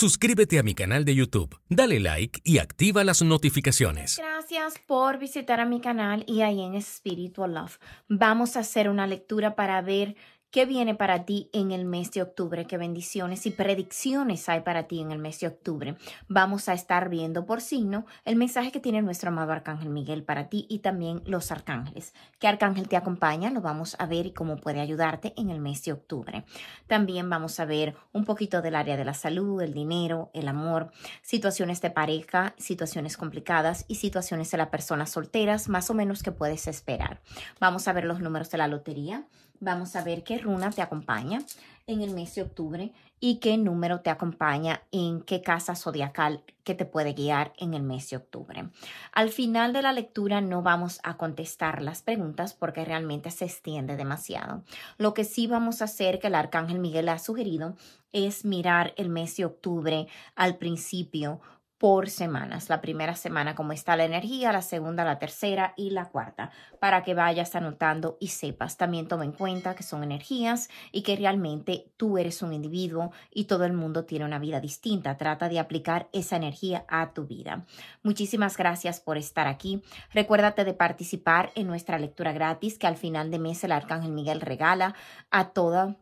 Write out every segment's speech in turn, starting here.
Suscríbete a mi canal de YouTube, dale like y activa las notificaciones. Gracias por visitar a mi canal y ahí en Spiritual Love. Vamos a hacer una lectura para ver ¿Qué viene para ti en el mes de octubre? ¿Qué bendiciones y predicciones hay para ti en el mes de octubre? Vamos a estar viendo por signo el mensaje que tiene nuestro amado Arcángel Miguel para ti y también los arcángeles. ¿Qué arcángel te acompaña? Lo vamos a ver y cómo puede ayudarte en el mes de octubre. También vamos a ver un poquito del área de la salud, el dinero, el amor, situaciones de pareja, situaciones complicadas y situaciones de las personas solteras, más o menos que puedes esperar. Vamos a ver los números de la lotería vamos a ver qué runa te acompaña en el mes de octubre y qué número te acompaña en qué casa zodiacal que te puede guiar en el mes de octubre. Al final de la lectura no vamos a contestar las preguntas porque realmente se extiende demasiado. Lo que sí vamos a hacer que el arcángel Miguel ha sugerido es mirar el mes de octubre al principio por semanas. La primera semana como está la energía, la segunda, la tercera y la cuarta, para que vayas anotando y sepas. También toma en cuenta que son energías y que realmente tú eres un individuo y todo el mundo tiene una vida distinta. Trata de aplicar esa energía a tu vida. Muchísimas gracias por estar aquí. Recuérdate de participar en nuestra lectura gratis que al final de mes el Arcángel Miguel regala a toda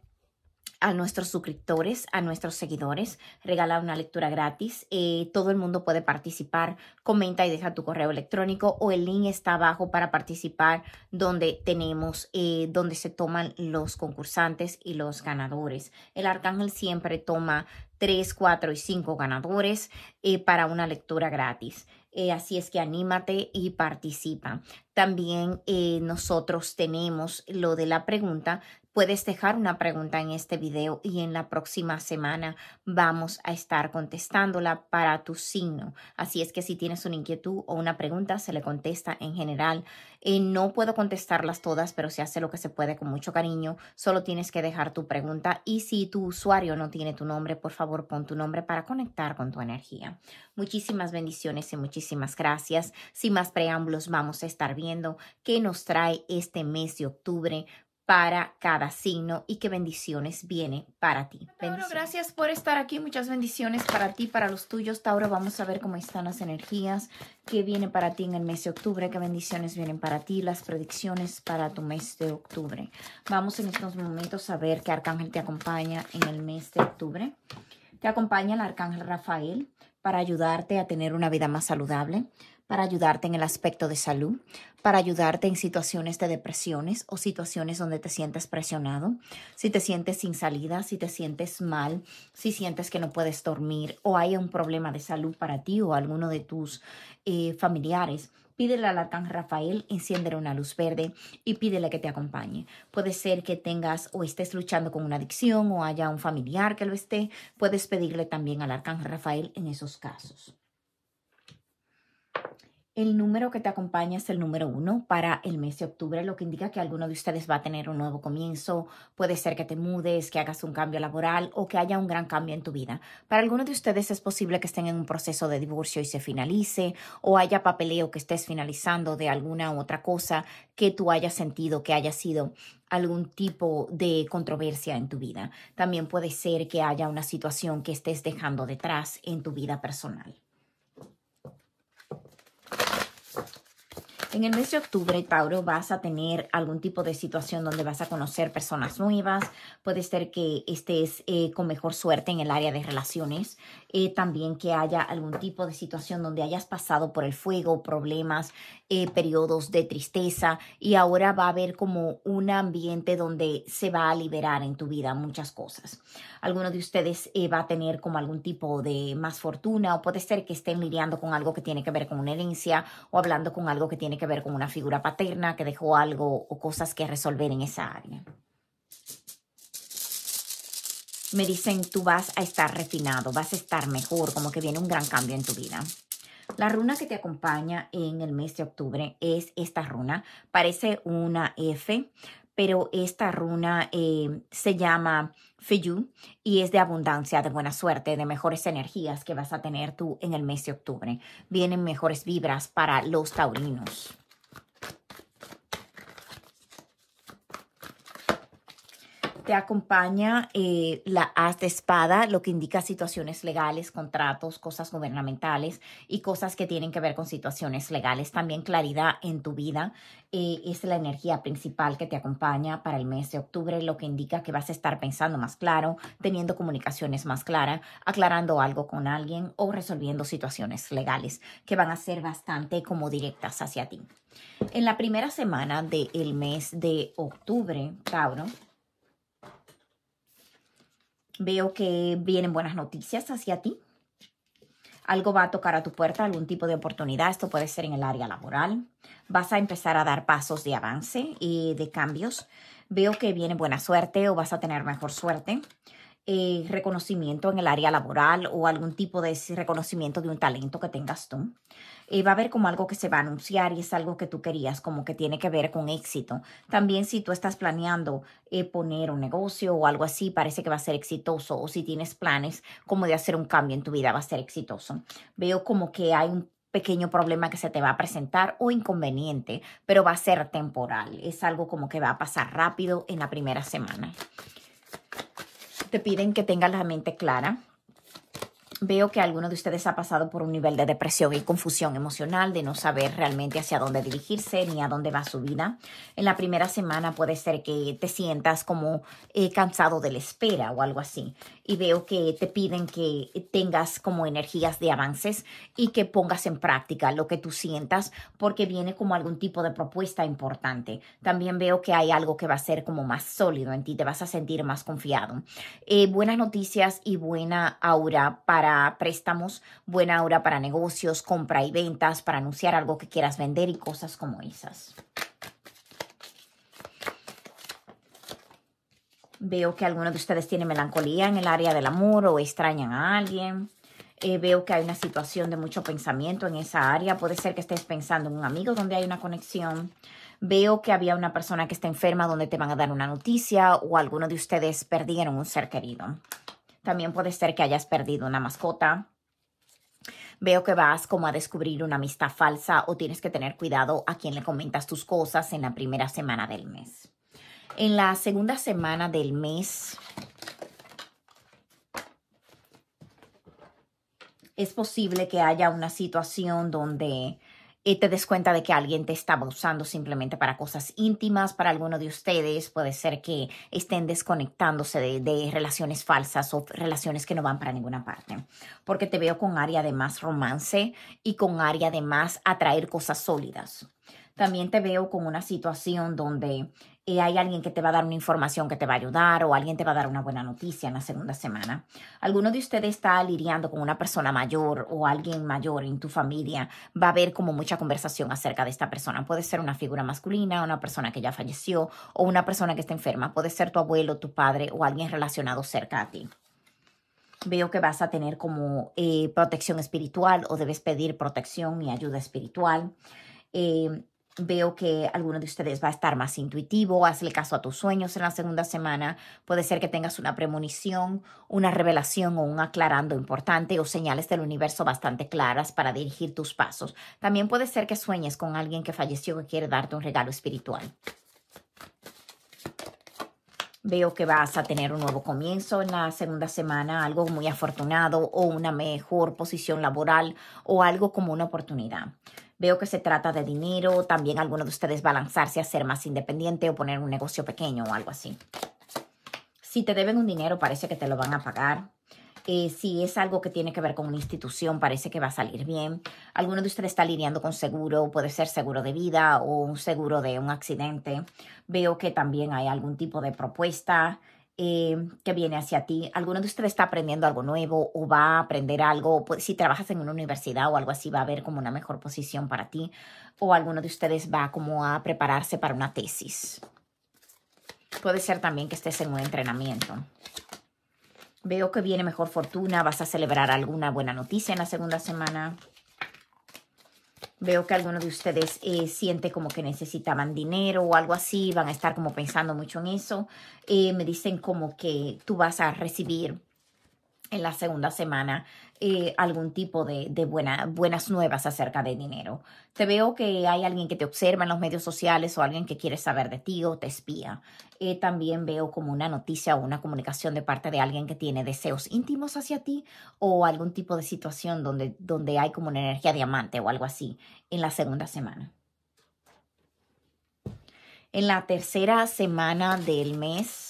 a nuestros suscriptores, a nuestros seguidores, regala una lectura gratis, eh, todo el mundo puede participar, comenta y deja tu correo electrónico o el link está abajo para participar donde tenemos, eh, donde se toman los concursantes y los ganadores. El arcángel siempre toma tres, cuatro y cinco ganadores eh, para una lectura gratis. así es que anímate y participa. También eh, nosotros tenemos lo de la pregunta. Puedes dejar una pregunta en este video y en la próxima semana vamos a estar contestándola para tu signo. Así es que si tienes una inquietud o una pregunta, se le contesta en general. Eh, no puedo contestarlas todas, pero se hace lo que se puede con mucho cariño. Solo tienes que dejar tu pregunta y si tu usuario no tiene tu nombre, por favor pon tu nombre para conectar con tu energía. Muchísimas bendiciones y muchísimas gracias. Sin más preámbulos, vamos a estar bien que nos trae este mes de octubre para cada signo y qué bendiciones viene para ti. Tauro, gracias por estar aquí. Muchas bendiciones para ti, para los tuyos. Tauro, vamos a ver cómo están las energías, que viene para ti en el mes de octubre, qué bendiciones vienen para ti, las predicciones para tu mes de octubre. Vamos en estos momentos a ver qué arcángel te acompaña en el mes de octubre. Te acompaña el arcángel Rafael para ayudarte a tener una vida más saludable, para ayudarte en el aspecto de salud, para ayudarte en situaciones de depresiones o situaciones donde te sientes presionado, si te sientes sin salida, si te sientes mal, si sientes que no puedes dormir o hay un problema de salud para ti o alguno de tus eh, familiares. Pídele al Arcángel Rafael, enciéndele una luz verde y pídele que te acompañe. Puede ser que tengas o estés luchando con una adicción o haya un familiar que lo esté. Puedes pedirle también al Arcángel Rafael en esos casos. El número que te acompaña es el número uno para el mes de octubre, lo que indica que alguno de ustedes va a tener un nuevo comienzo. Puede ser que te mudes, que hagas un cambio laboral o que haya un gran cambio en tu vida. Para alguno de ustedes es posible que estén en un proceso de divorcio y se finalice o haya papeleo que estés finalizando de alguna u otra cosa que tú hayas sentido que haya sido algún tipo de controversia en tu vida. También puede ser que haya una situación que estés dejando detrás en tu vida personal. En el mes de octubre, Tauro, vas a tener algún tipo de situación donde vas a conocer personas nuevas. Puede ser que estés eh, con mejor suerte en el área de relaciones. Eh, también que haya algún tipo de situación donde hayas pasado por el fuego, problemas, eh, periodos de tristeza. Y ahora va a haber como un ambiente donde se va a liberar en tu vida muchas cosas. Alguno de ustedes va a tener como algún tipo de más fortuna o puede ser que estén lidiando con algo que tiene que ver con una herencia o hablando con algo que tiene que ver con una figura paterna que dejó algo o cosas que resolver en esa área. Me dicen, tú vas a estar refinado, vas a estar mejor, como que viene un gran cambio en tu vida. La runa que te acompaña en el mes de octubre es esta runa. Parece una F, pero esta runa eh, se llama y es de abundancia, de buena suerte, de mejores energías que vas a tener tú en el mes de octubre. Vienen mejores vibras para los taurinos. Te acompaña eh, la haz de espada, lo que indica situaciones legales, contratos, cosas gubernamentales y cosas que tienen que ver con situaciones legales. También claridad en tu vida eh, es la energía principal que te acompaña para el mes de octubre, lo que indica que vas a estar pensando más claro, teniendo comunicaciones más claras, aclarando algo con alguien o resolviendo situaciones legales que van a ser bastante como directas hacia ti. En la primera semana del mes de octubre, Tauro, Veo que vienen buenas noticias hacia ti. Algo va a tocar a tu puerta, algún tipo de oportunidad. Esto puede ser en el área laboral. Vas a empezar a dar pasos de avance y de cambios. Veo que viene buena suerte o vas a tener mejor suerte. Eh, reconocimiento en el área laboral o algún tipo de reconocimiento de un talento que tengas tú va a haber como algo que se va a anunciar y es algo que tú querías, como que tiene que ver con éxito. También si tú estás planeando eh, poner un negocio o algo así, parece que va a ser exitoso. O si tienes planes como de hacer un cambio en tu vida, va a ser exitoso. Veo como que hay un pequeño problema que se te va a presentar o inconveniente, pero va a ser temporal. Es algo como que va a pasar rápido en la primera semana. Te piden que tengas la mente clara veo que alguno de ustedes ha pasado por un nivel de depresión y confusión emocional, de no saber realmente hacia dónde dirigirse ni a dónde va su vida. En la primera semana puede ser que te sientas como eh, cansado de la espera o algo así y veo que te piden que tengas como energías de avances y que pongas en práctica lo que tú sientas porque viene como algún tipo de propuesta importante. También veo que hay algo que va a ser como más sólido en ti, te vas a sentir más confiado. Eh, buenas noticias y buena aura para préstamos, buena aura para negocios, compra y ventas, para anunciar algo que quieras vender y cosas como esas. Veo que alguno de ustedes tiene melancolía en el área del amor o extrañan a alguien. Eh, veo que hay una situación de mucho pensamiento en esa área. Puede ser que estés pensando en un amigo donde hay una conexión. Veo que había una persona que está enferma donde te van a dar una noticia o alguno de ustedes perdieron un ser querido. También puede ser que hayas perdido una mascota. Veo que vas como a descubrir una amistad falsa o tienes que tener cuidado a quien le comentas tus cosas en la primera semana del mes en la segunda semana del mes. Es posible que haya una situación donde eh, te des cuenta de que alguien te estaba usando simplemente para cosas íntimas, para alguno de ustedes puede ser que estén desconectándose de, de, relaciones falsas o relaciones que no van para ninguna parte, porque te veo con área de más romance y con área de más atraer cosas sólidas también te veo con una situación donde eh, hay alguien que te va a dar una información que te va a ayudar o alguien te va a dar una buena noticia en la segunda semana. Alguno de ustedes está lidiando con una persona mayor o alguien mayor en tu familia. Va a haber como mucha conversación acerca de esta persona. Puede ser una figura masculina, una persona que ya falleció o una persona que está enferma. Puede ser tu abuelo, tu padre o alguien relacionado cerca a ti veo que vas a tener como eh, protección espiritual o debes pedir protección y ayuda espiritual. Eh, Veo que alguno de ustedes va a estar más intuitivo, hazle caso a tus sueños en la segunda semana. Puede ser que tengas una premonición, una revelación o un aclarando importante o señales del universo bastante claras para dirigir tus pasos. También puede ser que sueñes con alguien que falleció que quiere darte un regalo espiritual. Veo que vas a tener un nuevo comienzo en la segunda semana, algo muy afortunado o una mejor posición laboral o algo como una oportunidad. Veo que se trata de dinero, también alguno de ustedes va a lanzarse a ser más independiente o poner un negocio pequeño o algo así. Si te deben un dinero, parece que te lo van a pagar. Eh, si es algo que tiene que ver con una institución, parece que va a salir bien. Alguno de ustedes está lidiando con seguro, puede ser seguro de vida o un seguro de un accidente. Veo que también hay algún tipo de propuesta Em, que viene hacia ti. ¿Alguno de ustedes está aprendiendo algo nuevo o va a aprender algo? Pues, si trabajas en una universidad o algo así, va a haber como una mejor posición para ti. ¿O alguno de ustedes va como a prepararse para una tesis? Puede ser también que estés en un entrenamiento. Veo que viene mejor fortuna, vas a celebrar alguna buena noticia en la segunda semana. Veo que alguno de ustedes eh, siente como que necesitaban dinero o algo así, van a estar como pensando mucho en eso. Eh, me dicen como que tú vas a recibir en la segunda semana eh, algún tipo de, de buenas nuevas acerca de dinero. Te veo que hay alguien que te observa en los medios sociales o alguien que quiere saber de ti o te espía. Eh, también veo como una noticia o una comunicación de parte de alguien que tiene deseos íntimos hacia ti o algún tipo de situación donde, donde hay como una energía diamante o algo así en la segunda semana. En la tercera semana del mes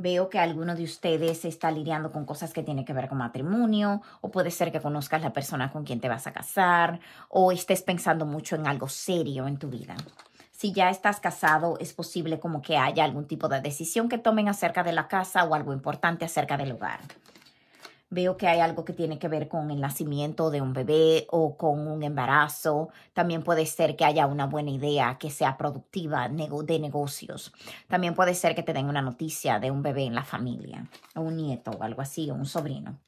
Veo que alguno de ustedes está lidiando con cosas que tienen que ver con matrimonio, o puede ser que conozcas la persona con quien te vas a casar, o estés pensando mucho en algo serio en tu vida. Si ya estás casado, es posible como que haya algún tipo de decisión que tomen acerca de la casa o algo importante acerca del hogar veo que hay algo que tiene que ver con el nacimiento de un bebé o con un embarazo. También puede ser que haya una buena idea que sea productiva de negocios. También puede ser que te den una noticia de un bebé en la familia, o un nieto o algo así, o un sobrino.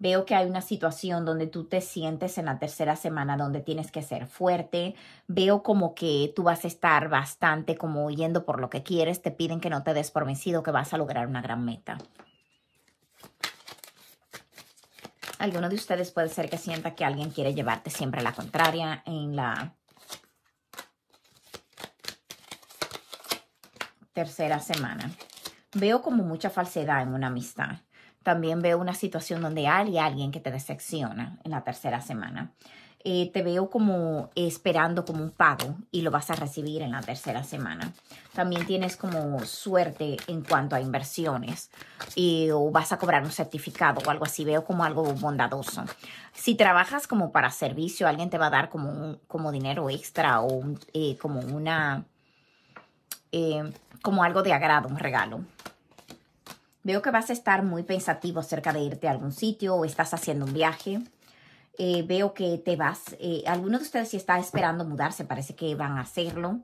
Veo que hay una situación donde tú te sientes en la tercera semana donde tienes que ser fuerte. Veo como que tú vas a estar bastante como huyendo por lo que quieres. Te piden que no te des por vencido, que vas a lograr una gran meta. alguno de ustedes puede ser que sienta que alguien quiere llevarte siempre a la contraria en la tercera semana. Veo como mucha falsedad en una amistad. También veo una situación donde hay alguien que te decepciona en la tercera semana. Eh, te veo como esperando como un pago y lo vas a recibir en la tercera semana. También tienes como suerte en cuanto a inversiones o vas a cobrar un certificado o algo así. Veo como algo bondadoso. Si trabajas como para servicio, alguien te va a dar como, como dinero extra o eh, como una... Eh, como algo de agrado, un regalo. Veo que vas a estar muy pensativo acerca de irte a algún sitio o estás haciendo un viaje. Eh, veo que te vas. Eh, alguno de ustedes si está esperando mudarse, parece que van a hacerlo.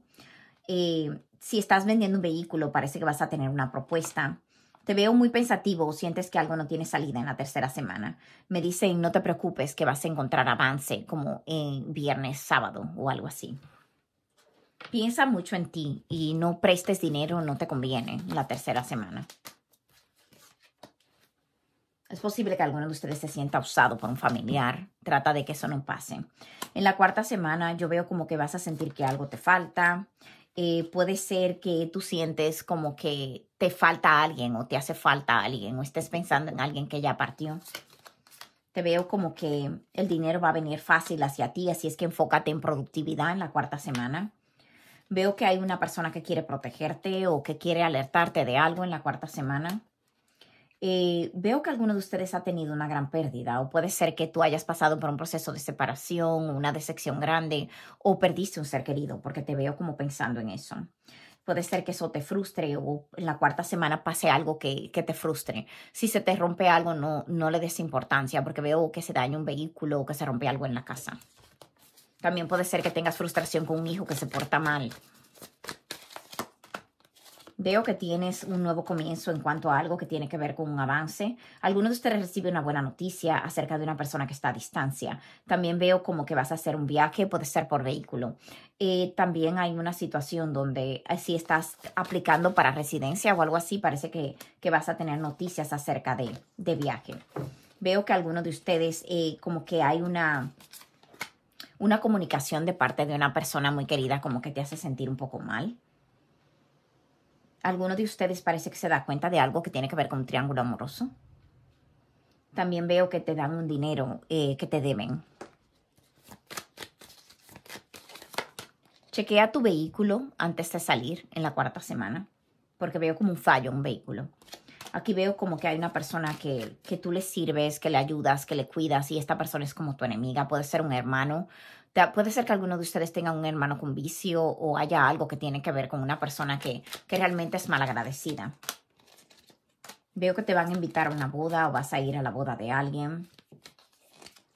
Eh, si estás vendiendo un vehículo, parece que vas a tener una propuesta. Te veo muy pensativo, sientes que algo no tiene salida en la tercera semana. Me dicen, no te preocupes, que vas a encontrar avance como en viernes, sábado o algo así. Piensa mucho en ti y no prestes dinero, no te conviene la tercera semana. Es posible que alguno de ustedes se sienta usado por un familiar. Trata de que eso no pase. En la cuarta semana yo veo como que vas a sentir que algo te falta. Eh, puede ser que tú sientes como que te falta alguien o te hace falta alguien o estés pensando en alguien que ya partió. Te veo como que el dinero va a venir fácil hacia ti, así es que enfócate en productividad en la cuarta semana. Veo que hay una persona que quiere protegerte o que quiere alertarte de algo en la cuarta semana. Eh, veo que alguno de ustedes ha tenido una gran pérdida o puede ser que tú hayas pasado por un proceso de separación una decepción grande o perdiste un ser querido porque te veo como pensando en eso. Puede ser que eso te frustre o en la cuarta semana pase algo que, te frustre. Si se te rompe algo, no, no le des importancia porque veo que se daña un vehículo o que se rompe algo en la casa. También puede ser que tengas frustración con un hijo que se porta mal. Veo que tienes un nuevo comienzo en cuanto a algo que tiene que ver con un avance. Algunos de ustedes reciben una buena noticia acerca de una persona que está a distancia. También veo como que vas a hacer un viaje, puede ser por vehículo. Eh, también hay una situación donde eh, si estás aplicando para residencia o algo así, parece que, vas a tener noticias acerca de, de viaje. Veo que alguno de ustedes eh, como que hay una una comunicación de parte de una persona muy querida como que te hace sentir un poco mal. ¿Alguno de ustedes parece que se da cuenta de algo que tiene que ver con un triángulo amoroso? También veo que te dan un dinero eh, que te deben. Chequea tu vehículo antes de salir en la cuarta semana, porque veo como un fallo un vehículo. Aquí veo como que hay una persona que, que tú le sirves, que le ayudas, que le cuidas, y esta persona es como tu enemiga. Puede ser un hermano, Puede ser que alguno de ustedes tenga un hermano con vicio o haya algo que tiene que ver con una persona que, realmente es malagradecida. Veo que te van a invitar a una boda o vas a ir a la boda de alguien.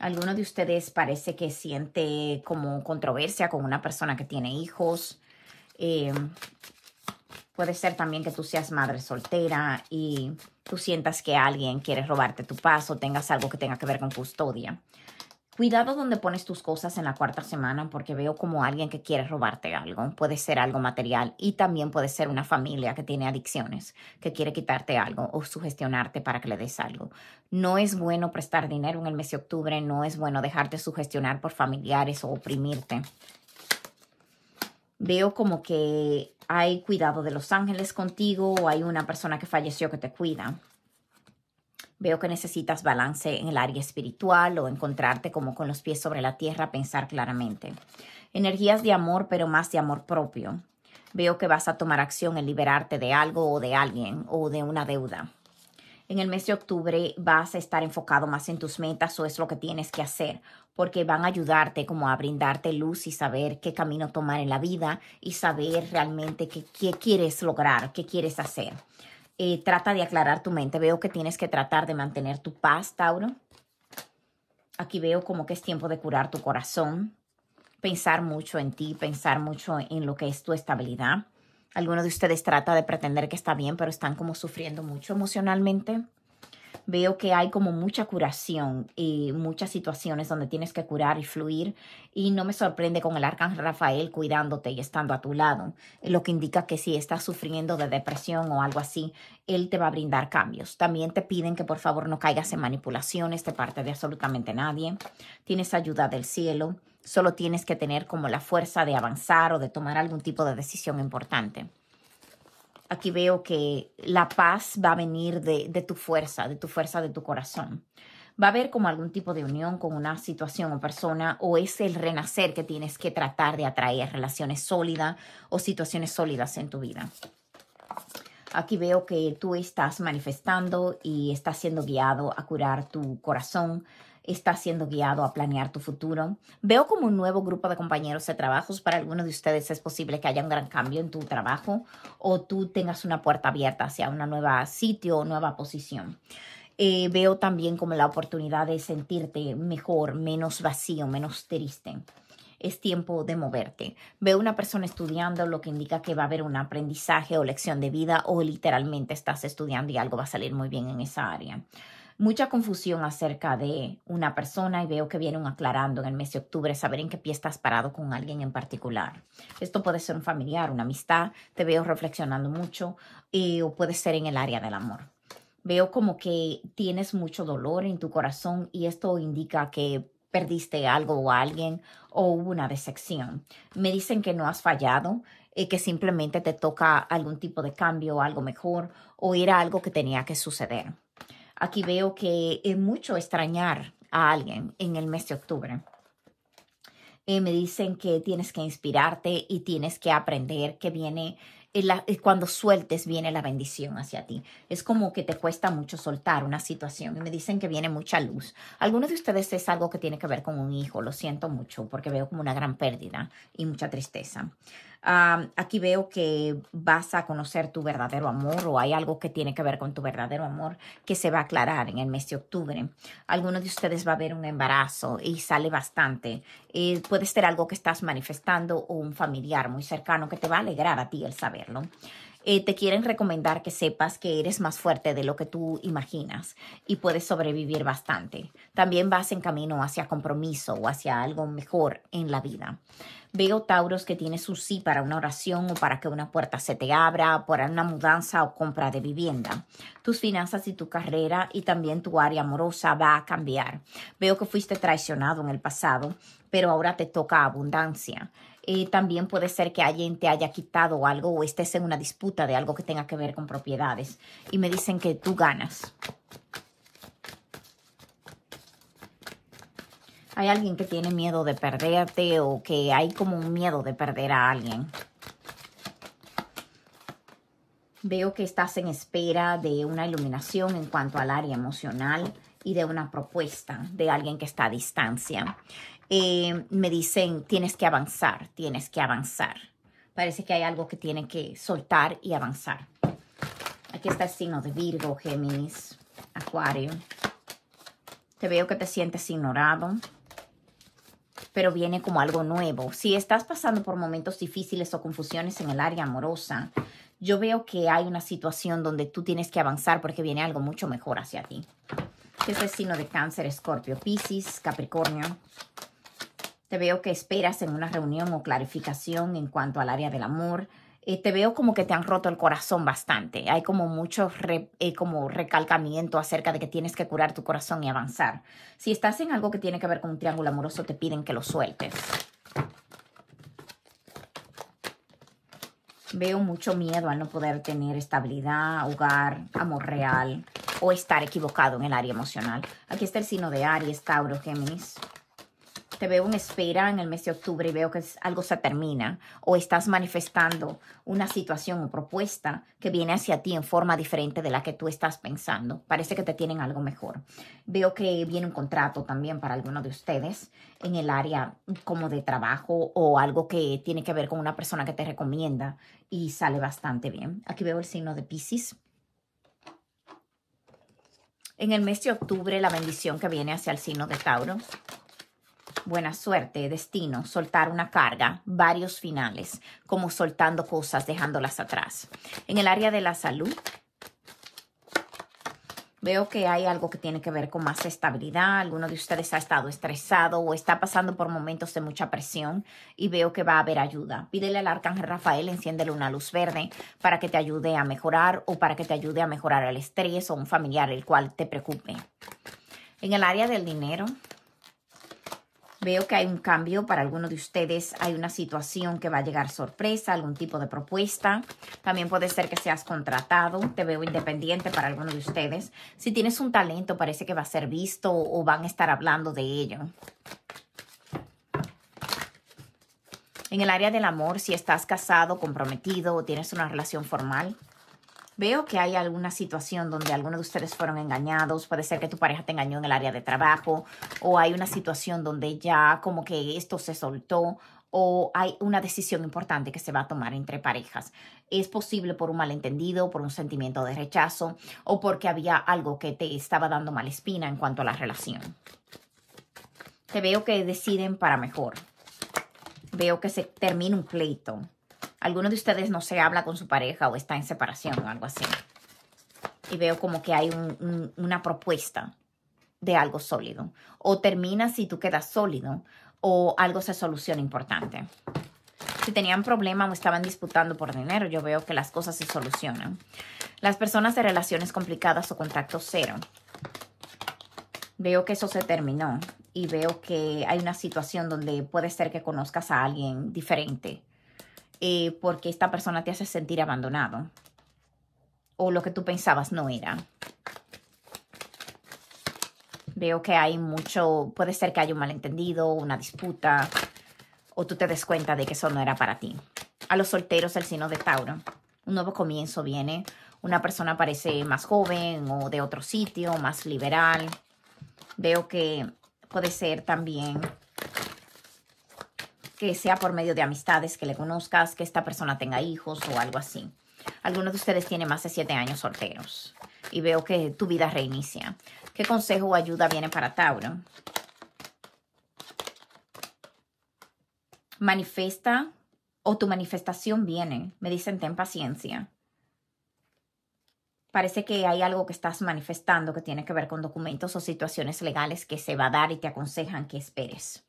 Alguno de ustedes parece que siente como controversia con una persona que tiene hijos. Eh, puede ser también que tú seas madre soltera y tú sientas que alguien quiere robarte tu paso o tengas algo que tenga que ver con custodia. Cuidado donde pones tus cosas en la cuarta semana porque veo como alguien que quiere robarte algo. Puede ser algo material y también puede ser una familia que tiene adicciones, que quiere quitarte algo o sugestionarte para que le des algo. No es bueno prestar dinero en el mes de octubre, no es bueno dejarte sugestionar por familiares o oprimirte. Veo como que hay cuidado de los ángeles contigo o hay una persona que falleció que te cuida. Veo que necesitas balance en el área espiritual o encontrarte como con los pies sobre la tierra, pensar claramente. Energías de amor, pero más de amor propio. Veo que vas a tomar acción en liberarte de algo o de alguien o de una deuda. En el mes de octubre vas a estar enfocado más en tus metas o es lo que tienes que hacer, porque van a ayudarte como a brindarte luz y saber qué camino tomar en la vida y saber realmente qué, qué quieres lograr, qué quieres hacer. Eh, trata de aclarar tu mente. Veo que tienes que tratar de mantener tu paz, Tauro. Aquí veo como que es tiempo de curar tu corazón, pensar mucho en ti, pensar mucho en lo que es tu estabilidad. Algunos de ustedes trata de pretender que está bien, pero están como sufriendo mucho emocionalmente veo que hay como mucha curación y muchas situaciones donde tienes que curar y fluir y no me sorprende con el arcángel Rafael cuidándote y estando a tu lado, lo que indica que si estás sufriendo de depresión o algo así, él te va a brindar cambios. También te piden que por favor no caigas en manipulaciones de parte de absolutamente nadie. Tienes ayuda del cielo, solo tienes que tener como la fuerza de avanzar o de tomar algún tipo de decisión importante aquí veo que la paz va a venir de, tu fuerza, de tu fuerza de tu corazón. Va a haber como algún tipo de unión con una situación o persona o es el renacer que tienes que tratar de atraer relaciones sólidas o situaciones sólidas en tu vida. Aquí veo que tú estás manifestando y estás siendo guiado a curar tu corazón, estás siendo guiado a planear tu futuro. Veo como un nuevo grupo de compañeros de trabajos. Para algunos de ustedes es posible que haya un gran cambio en tu trabajo o tú tengas una puerta abierta hacia un nuevo sitio o nueva posición. Eh, veo también como la oportunidad de sentirte mejor, menos vacío, menos triste es tiempo de moverte. Veo una persona estudiando, lo que indica que va a haber un aprendizaje o lección de vida o literalmente estás estudiando y algo va a salir muy bien en esa área mucha confusión acerca de una persona y veo que vienen aclarando en el mes de octubre saber en qué pie estás parado con alguien en particular. Esto puede ser un familiar, una amistad, te veo reflexionando mucho y, eh, o puede ser en el área del amor. Veo como que tienes mucho dolor en tu corazón y esto indica que perdiste algo o alguien o hubo una decepción. Me dicen que no has fallado, y eh, que simplemente te toca algún tipo de cambio o algo mejor o era algo que tenía que suceder. Aquí veo que es mucho extrañar a alguien en el mes de octubre. Eh, me dicen que tienes que inspirarte y tienes que aprender que viene, eh, eh, cuando sueltes viene la bendición hacia ti. Es como que te cuesta mucho soltar una situación y me dicen que viene mucha luz. Algunos de ustedes es algo que tiene que ver con un hijo, lo siento mucho porque veo como una gran pérdida y mucha tristeza aquí veo que vas a conocer tu verdadero amor o hay algo que tiene que ver con tu verdadero amor que se va a aclarar en el mes de octubre. Alguno de ustedes va a ver un embarazo y sale bastante. puede ser algo que estás manifestando o un familiar muy cercano que te va a alegrar a ti el saberlo. Eh, te quieren recomendar que sepas que eres más fuerte de lo que tú imaginas y puedes sobrevivir bastante. También vas en camino hacia compromiso o hacia algo mejor en la vida. Veo Tauros que tiene su sí para una oración o para que una puerta se te abra, para una mudanza o compra de vivienda. Tus finanzas y tu carrera y también tu área amorosa va a cambiar. Veo que fuiste traicionado en el pasado, pero ahora te toca abundancia. Eh, también puede ser que alguien te haya quitado algo o estés en una disputa de algo que tenga que ver con propiedades. Y me dicen que tú ganas. Hay alguien que tiene miedo de perderte o que hay como un miedo de perder a alguien. Veo que estás en espera de una iluminación en cuanto al área emocional y de una propuesta de alguien que está a distancia. Eh, me dicen, tienes que avanzar, tienes que avanzar. Parece que hay algo que tiene que soltar y avanzar. Aquí está el signo de Virgo, Géminis, Acuario. Te veo que te sientes ignorado, pero viene como algo nuevo. Si estás pasando por momentos difíciles o confusiones en el área amorosa, yo veo que hay una situación donde tú tienes que avanzar porque viene algo mucho mejor hacia ti que es de cáncer, escorpio, piscis, capricornio. Te veo que esperas en una reunión o clarificación en cuanto al área del amor. Eh, te veo como que te han roto el corazón bastante. Hay como mucho eh, como recalcamiento acerca de que tienes que curar tu corazón y avanzar. Si estás en algo que tiene que ver con un triángulo amoroso, te piden que lo sueltes. Veo mucho miedo al no poder tener estabilidad, hogar, amor real o estar equivocado en el área emocional. Aquí está el signo de Aries, Tauro, Géminis. Te veo en espera en el mes de octubre y veo que algo se termina o estás manifestando una situación o propuesta que viene hacia ti en forma diferente de la que tú estás pensando. Parece que te tienen algo mejor. Veo que viene un contrato también para alguno de ustedes en el área como de trabajo o algo que tiene que ver con una persona que te recomienda y sale bastante bien. Aquí veo el signo de Pisces en el mes de octubre la bendición que viene hacia el signo de Tauro. Buena suerte, destino, soltar una carga, varios finales, como soltando cosas, dejándolas atrás. En el área de la salud, Veo que hay algo que tiene que ver con más estabilidad. Alguno de ustedes ha estado estresado o está pasando por momentos de mucha presión y veo que va a haber ayuda. Pídele al arcángel Rafael, enciéndele una luz verde para que te ayude a mejorar o para que te ayude a mejorar el estrés o un familiar el cual te preocupe. En el área del dinero, Veo que hay un cambio para algunos de ustedes. Hay una situación que va a llegar sorpresa, algún tipo de propuesta. También puede ser que seas contratado. Te veo independiente para algunos de ustedes. Si tienes un talento, parece que va a ser visto o van a estar hablando de ello. En el área del amor, si estás casado, comprometido o tienes una relación formal, Veo que hay alguna situación donde algunos de ustedes fueron engañados. Puede ser que tu pareja te engañó en el área de trabajo o hay una situación donde ya como que esto se soltó o hay una decisión importante que se va a tomar entre parejas. Es posible por un malentendido, por un sentimiento de rechazo o porque había algo que te estaba dando mala espina en cuanto a la relación. Te veo que deciden para mejor. Veo que se termina un pleito alguno de ustedes no se habla con su pareja o está en separación o algo así. Y veo como que hay una propuesta de algo sólido. O termina si tú quedas sólido o algo se soluciona importante. Si tenían problema o estaban disputando por dinero, yo veo que las cosas se solucionan. Las personas de relaciones complicadas o contacto cero. Veo que eso se terminó y veo que hay una situación donde puede ser que conozcas a alguien diferente eh, porque esta persona te hace sentir abandonado o lo que tú pensabas no era. Veo que hay mucho, puede ser que haya un malentendido, una disputa, o tú te des cuenta de que eso no era para ti. A los solteros, el signo de Tauro. Un nuevo comienzo viene. Una persona parece más joven o de otro sitio, más liberal. Veo que puede ser también que sea por medio de amistades, que le conozcas, que esta persona tenga hijos o algo así. Algunos de ustedes tienen más de siete años solteros y veo que tu vida reinicia. ¿Qué consejo o ayuda viene para Tauro? Manifiesta o tu manifestación viene. Me dicen ten paciencia. Parece que hay algo que estás manifestando que tiene que ver con documentos o situaciones legales que se va a dar y te aconsejan que esperes.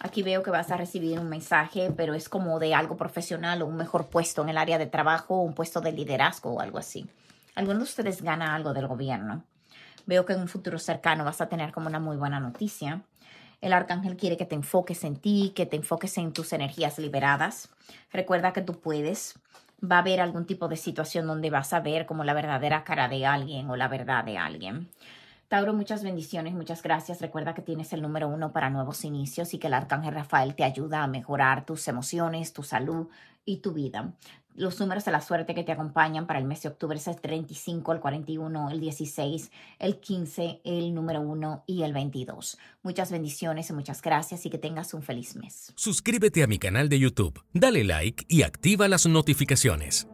Aquí veo que vas a recibir un mensaje, pero es como de algo profesional o un mejor puesto en el área de trabajo, un puesto de liderazgo o algo así. Alguno de ustedes gana algo del gobierno. Veo que en un futuro cercano vas a tener como una muy buena noticia. El arcángel quiere que te enfoques en ti, que te enfoques en tus energías liberadas. Recuerda que tú puedes, va a haber algún tipo de situación donde vas a ver como la verdadera cara de alguien o la verdad de alguien. Tauro, muchas bendiciones, muchas gracias. Recuerda que tienes el número uno para nuevos inicios y que el arcángel Rafael te ayuda a mejorar tus emociones, tu salud y tu vida los números de la suerte que te acompañan para el mes de octubre son el 35, el 41, el 16, el 15, el número 1 y el 22. Muchas bendiciones y muchas gracias y que tengas un feliz mes. Suscríbete a mi canal de YouTube, dale like y activa las notificaciones.